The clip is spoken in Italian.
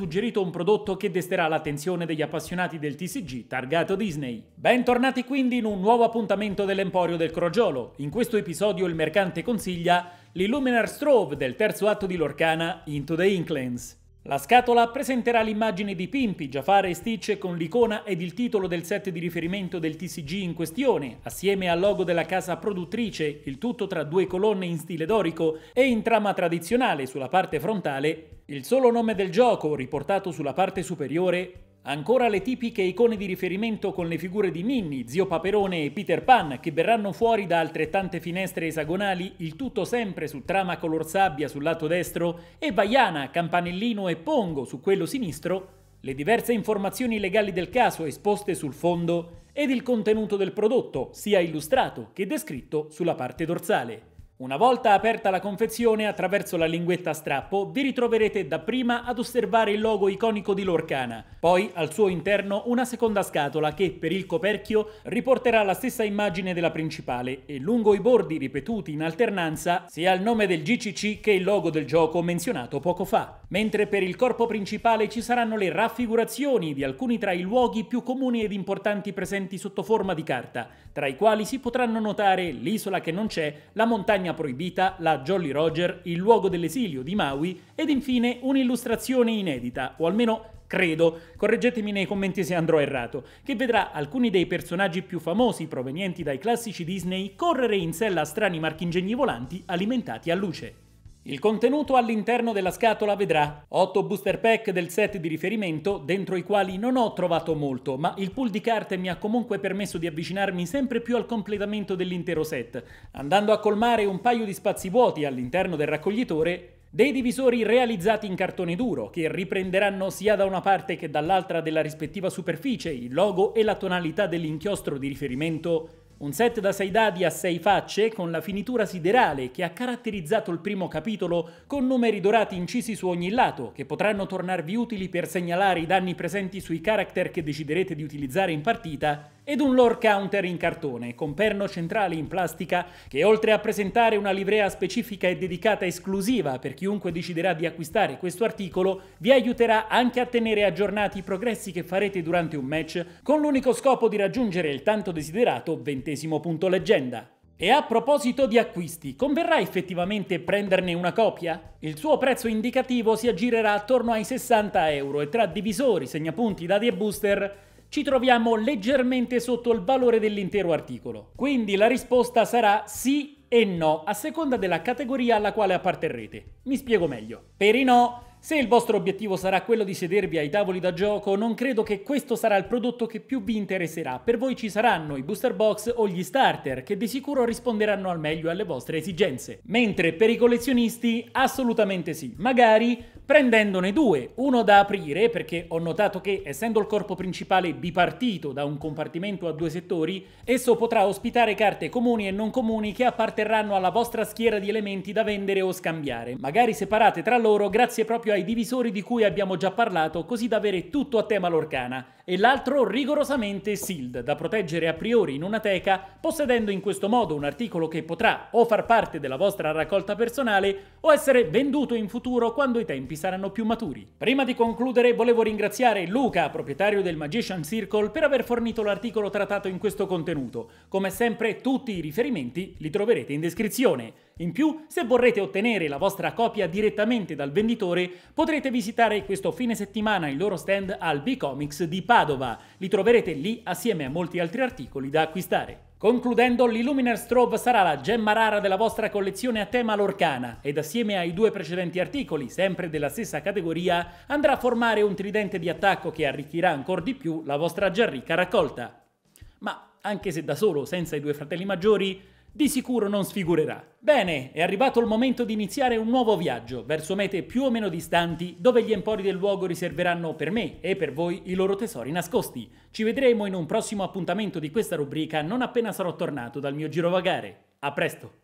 suggerito un prodotto che desterà l'attenzione degli appassionati del TCG targato Disney. Bentornati quindi in un nuovo appuntamento dell'Emporio del Crogiolo. In questo episodio il mercante consiglia l'Illuminar Strove del terzo atto di Lorcana Into the Inklings. La scatola presenterà l'immagine di Pimpi, Jafar e Stitch con l'icona ed il titolo del set di riferimento del TCG in questione, assieme al logo della casa produttrice, il tutto tra due colonne in stile dorico e in trama tradizionale sulla parte frontale, il solo nome del gioco riportato sulla parte superiore Ancora le tipiche icone di riferimento con le figure di Minnie, Zio Paperone e Peter Pan che verranno fuori da altrettante finestre esagonali, il tutto sempre su trama color sabbia sul lato destro e Vaiana, Campanellino e Pongo su quello sinistro, le diverse informazioni legali del caso esposte sul fondo ed il contenuto del prodotto, sia illustrato che descritto sulla parte dorsale. Una volta aperta la confezione, attraverso la linguetta a strappo, vi ritroverete dapprima ad osservare il logo iconico di Lorcana, poi al suo interno una seconda scatola che, per il coperchio, riporterà la stessa immagine della principale e lungo i bordi ripetuti in alternanza sia il nome del GCC che il logo del gioco menzionato poco fa. Mentre per il corpo principale ci saranno le raffigurazioni di alcuni tra i luoghi più comuni ed importanti presenti sotto forma di carta, tra i quali si potranno notare l'isola che non c'è, la montagna Spagna proibita, la Jolly Roger, il luogo dell'esilio di Maui ed infine un'illustrazione inedita, o almeno credo, correggetemi nei commenti se andrò errato, che vedrà alcuni dei personaggi più famosi provenienti dai classici Disney correre in sella a strani marchingegni volanti alimentati a luce. Il contenuto all'interno della scatola vedrà 8 booster pack del set di riferimento, dentro i quali non ho trovato molto, ma il pool di carte mi ha comunque permesso di avvicinarmi sempre più al completamento dell'intero set, andando a colmare un paio di spazi vuoti all'interno del raccoglitore dei divisori realizzati in cartone duro, che riprenderanno sia da una parte che dall'altra della rispettiva superficie il logo e la tonalità dell'inchiostro di riferimento un set da 6 dadi a 6 facce con la finitura siderale che ha caratterizzato il primo capitolo con numeri dorati incisi su ogni lato che potranno tornarvi utili per segnalare i danni presenti sui character che deciderete di utilizzare in partita ed un lore counter in cartone con perno centrale in plastica che oltre a presentare una livrea specifica e dedicata esclusiva per chiunque deciderà di acquistare questo articolo vi aiuterà anche a tenere aggiornati i progressi che farete durante un match con l'unico scopo di raggiungere il tanto desiderato 20 settantesimo punto leggenda. E a proposito di acquisti, converrà effettivamente prenderne una copia? Il suo prezzo indicativo si aggirerà attorno ai 60 euro e tra divisori, segnapunti, dadi e booster ci troviamo leggermente sotto il valore dell'intero articolo. Quindi la risposta sarà sì e no, a seconda della categoria alla quale apparterrete. Mi spiego meglio. Per i no, se il vostro obiettivo sarà quello di sedervi ai tavoli da gioco, non credo che questo sarà il prodotto che più vi interesserà. Per voi ci saranno i booster box o gli starter, che di sicuro risponderanno al meglio alle vostre esigenze. Mentre per i collezionisti, assolutamente sì. Magari prendendone due, uno da aprire, perché ho notato che essendo il corpo principale bipartito da un compartimento a due settori, esso potrà ospitare carte comuni e non comuni che apparterranno alla vostra schiera di elementi da vendere o scambiare, magari separate tra loro grazie proprio doppio ai divisori di cui abbiamo già parlato, così da avere tutto a tema lorcana, e l'altro rigorosamente sealed, da proteggere a priori in una teca, possedendo in questo modo un articolo che potrà o far parte della vostra raccolta personale o essere venduto in futuro quando i tempi saranno più maturi. Prima di concludere volevo ringraziare Luca, proprietario del Magician Circle, per aver fornito l'articolo trattato in questo contenuto. Come sempre tutti i riferimenti li troverete in descrizione. In più, se vorrete ottenere la vostra copia direttamente dal venditore, potrete visitare questo fine settimana il loro stand al B-Comics di Padova. Li troverete lì assieme a molti altri articoli da acquistare. Concludendo, l'Illuminer Strobe sarà la gemma rara della vostra collezione a tema lorcana ed assieme ai due precedenti articoli, sempre della stessa categoria, andrà a formare un tridente di attacco che arricchirà ancora di più la vostra già ricca raccolta. Ma anche se da solo, senza i due fratelli maggiori, di sicuro non sfigurerà. Bene, è arrivato il momento di iniziare un nuovo viaggio verso mete più o meno distanti dove gli empori del luogo riserveranno per me e per voi i loro tesori nascosti. Ci vedremo in un prossimo appuntamento di questa rubrica non appena sarò tornato dal mio girovagare. A presto!